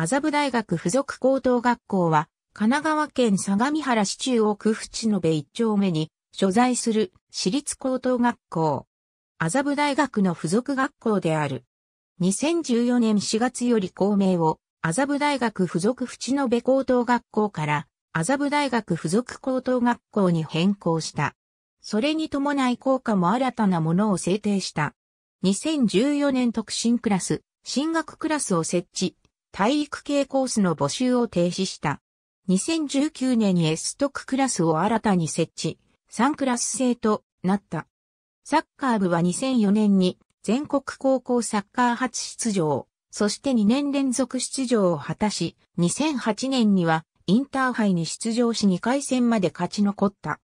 麻布大学附属高等学校は、神奈川県相模原市中央区淵野部一丁目に所在する私立高等学校。麻布大学の附属学校である。2014年4月より校名を麻布大学附属淵野部高等学校から麻布大学附属高等学校に変更した。それに伴い校歌も新たなものを制定した。2014年特進クラス、進学クラスを設置、体育系コースの募集を停止した。2019年に S 特クラスを新たに設置、3クラス制となった。サッカー部は2004年に全国高校サッカー初出場、そして2年連続出場を果たし、2008年にはインターハイに出場し2回戦まで勝ち残った。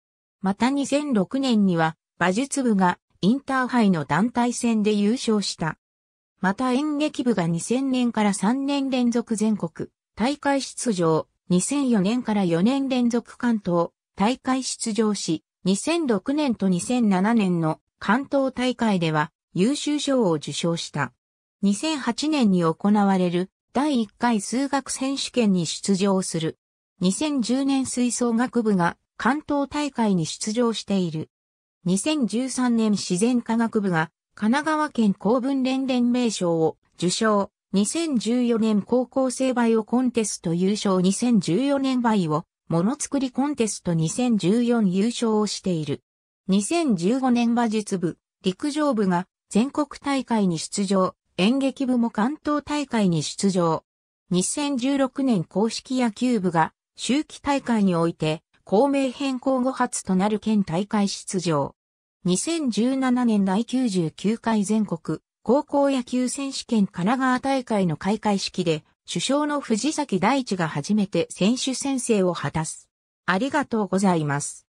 また2006年には馬術部がインターハイの団体戦で優勝した。また演劇部が2000年から3年連続全国大会出場、2004年から4年連続関東大会出場し、2006年と2007年の関東大会では優秀賞を受賞した。2008年に行われる第1回数学選手権に出場する。2010年吹奏楽部が関東大会に出場している。2013年自然科学部が神奈川県公文連連名賞を受賞。2014年高校生バイオコンテスト優勝2014年バイオ、ものつくりコンテスト2014優勝をしている。2015年馬術部、陸上部が全国大会に出場、演劇部も関東大会に出場。2016年公式野球部が秋季大会において、公明変更後初となる県大会出場。2017年第99回全国高校野球選手権神奈川大会の開会式で、主将の藤崎大地が初めて選手宣誓を果たす。ありがとうございます。